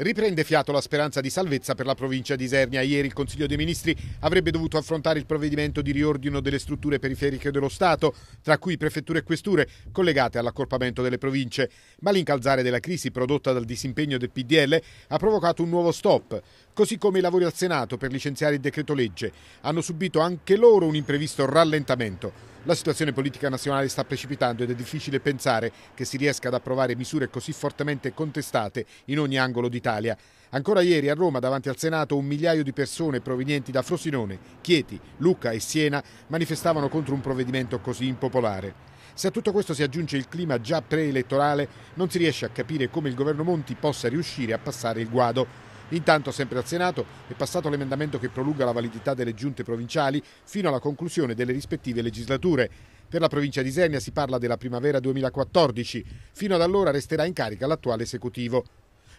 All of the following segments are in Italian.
Riprende fiato la speranza di salvezza per la provincia di Isernia. Ieri il Consiglio dei Ministri avrebbe dovuto affrontare il provvedimento di riordino delle strutture periferiche dello Stato, tra cui prefetture e questure, collegate all'accorpamento delle province. Ma l'incalzare della crisi prodotta dal disimpegno del PDL ha provocato un nuovo stop, così come i lavori al Senato per licenziare il decreto legge. Hanno subito anche loro un imprevisto rallentamento. La situazione politica nazionale sta precipitando ed è difficile pensare che si riesca ad approvare misure così fortemente contestate in ogni angolo d'Italia. Ancora ieri a Roma, davanti al Senato, un migliaio di persone provenienti da Frosinone, Chieti, Lucca e Siena manifestavano contro un provvedimento così impopolare. Se a tutto questo si aggiunge il clima già preelettorale, non si riesce a capire come il governo Monti possa riuscire a passare il guado. Intanto, sempre al Senato, è passato l'emendamento che prolunga la validità delle giunte provinciali fino alla conclusione delle rispettive legislature. Per la provincia di Senia si parla della primavera 2014, fino ad allora resterà in carica l'attuale esecutivo.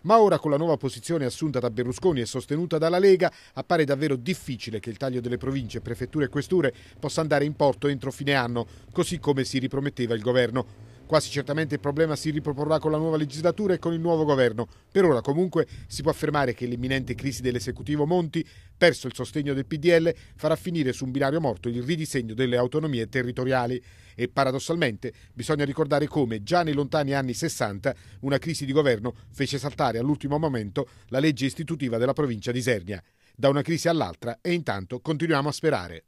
Ma ora con la nuova posizione assunta da Berlusconi e sostenuta dalla Lega appare davvero difficile che il taglio delle province, prefetture e questure possa andare in porto entro fine anno, così come si riprometteva il governo. Quasi certamente il problema si riproporrà con la nuova legislatura e con il nuovo governo. Per ora comunque si può affermare che l'imminente crisi dell'esecutivo Monti, perso il sostegno del PDL, farà finire su un binario morto il ridisegno delle autonomie territoriali. E paradossalmente bisogna ricordare come già nei lontani anni 60 una crisi di governo fece saltare all'ultimo momento la legge istitutiva della provincia di Sernia. Da una crisi all'altra e intanto continuiamo a sperare.